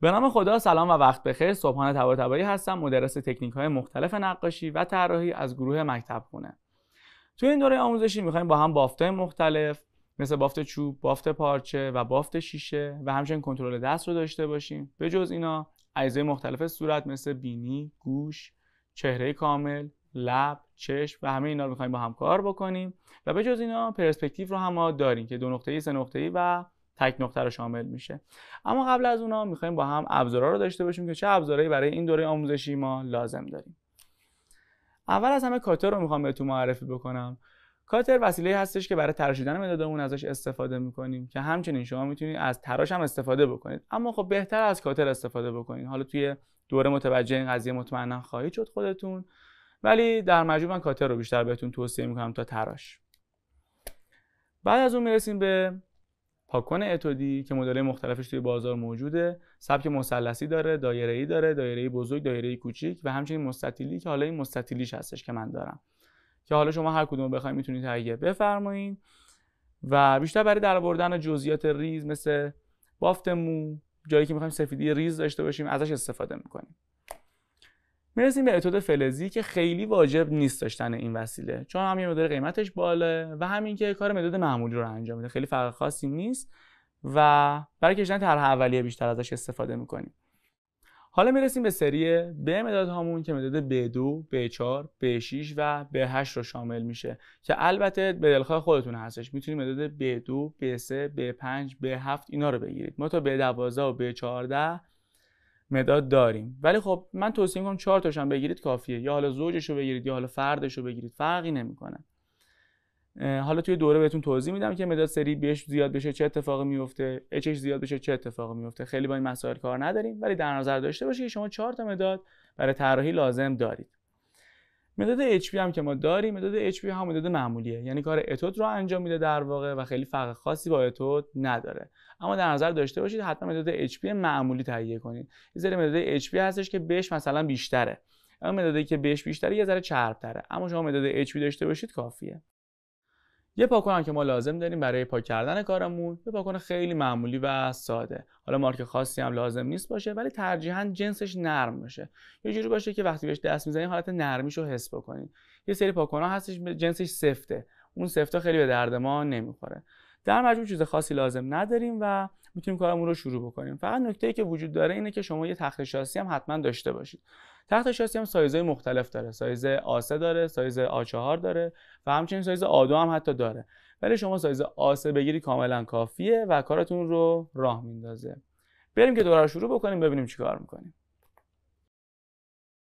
به نام خدا سلام و وقت بخیر صبحانه تبا هستم مدرس تکنیک های مختلف نقاشی و طراحی از گروه مکتب خونه توی این دوره آموزشی میخوایم با هم بافته مختلف مثل بافت چوب، بافت پارچه و بافت شیشه و همچنین کنترل دست رو داشته باشیم به جز اینا اجزای مختلف صورت مثل بینی، گوش، چهره کامل، لب چشم و همه اینا رو میخوایم با هم کار بکنیم و به جز اینا پرسپکتیو رو هم ما داریم که دو نقطه ای سه نقطه ای و تک نقطه رو شامل میشه اما قبل از اونا میخوایم با هم ابزارا رو داشته باشیم که چه ابزارهایی برای این دوره آموزشی ما لازم داریم اول از همه کاتر رو میخوام بهتون معرفی بکنم کاتر وسیله هستش که برای تراشیدن مدادمون ازش استفاده میکنیم که همچنین شما میتونید از تراش هم استفاده بکنید اما خب بهتر از کاتر استفاده بکنید حالا توی دوره متوجه این قضیه مطمئنا خواهید شد خودتون ولی در مجموع من کاتر رو بیشتر بهتون توصیه میکنم تا تراش بعد از اون میرسیم به پاکون اتودی که مدل مختلفش توی بازار موجوده سبک مثلثی داره دایره ای داره ای بزرگ ای کوچیک و همچنین مستطیلی که حالا این مستطیلیش هستش که من دارم که حالا شما هر کدوم بخواید میتونید تهیه بفرمایید و بیشتر برای در آوردن جزئیات ریز مثل بافت مو جایی که میخوایم سفیدی ریز داشته باشیم ازش استفاده میکنیم میرسیم به اتود فلزی که خیلی واجب نیست داشتن این وسیله چون هم یه مقدار قیمتش بالاه و همین که کار مداد معمولی رو انجام میده خیلی فرق خاصی نیست و برای کشیدن طرح اولیه بیشتر ازش استفاده میکنیم حالا میرسیم به سری به مداد هامون که مداد B2, B4, B6 و B8 رو شامل میشه که البته به دلخواه خودتون هستش میتونید مداد B2, B3, B5, B7 اینا رو بگیرید ما تا B12 و B14 مداد داریم ولی خب من توصیه میکنم چهار تاشم بگیرید کافیه یا حالا زوجش رو بگیرید یا حالا فردش رو بگیرید فرقی نمیکنه حالا توی دوره بهتون توضیح میدم که مداد سری بهش زیاد بشه چه اتفاقی میفته اچش زیاد بشه چه اتفاقی میفته خیلی با این مسائل کار نداریم ولی در نظر داشته باشید که شما چهار تا مداد برای طراحی لازم دارید مداد HP هم که ما داریم مداد HP هم مداد معمولیه یعنی کار اتود رو انجام میده در واقع و خیلی فرق خاصی با اتود نداره اما در نظر داشته باشید حتما مداد HP معمولی تهیه کنید یه ذره مداد HP هستش که بهش مثلا بیشتره اما مدادی که بهش بیشتره یه ذره چربتره اما شما مداد HP داشته باشید کافیه یه پاکن هم که ما لازم داریم برای پاک کردن کارمون یه پاکن خیلی معمولی و ساده حالا مارک خاصی هم لازم نیست باشه ولی ترجیحاً جنسش نرم باشه یه جوری باشه که وقتی بهش دست میزنیم حالت نرمیش رو حس بکنیم یه سری پاکن ها هستش جنسش سفته اون سفته خیلی به درد ما نمیخوره در مجموع چیز خاصی لازم نداریم و میتونیم کارمون رو شروع بکنیم فقط نکته ای که وجود داره اینه که شما یه تخت شاسی هم حتما داشته باشید تخت شاسی هم سایزهای مختلف داره سایز آسه داره سایز آ داره و همچنین سایز آ هم حتی داره ولی شما سایز آسه بگیری کاملا کافیه و کارتون رو راه میندازه بریم که دوباره شروع بکنیم ببینیم چیکار میکنیم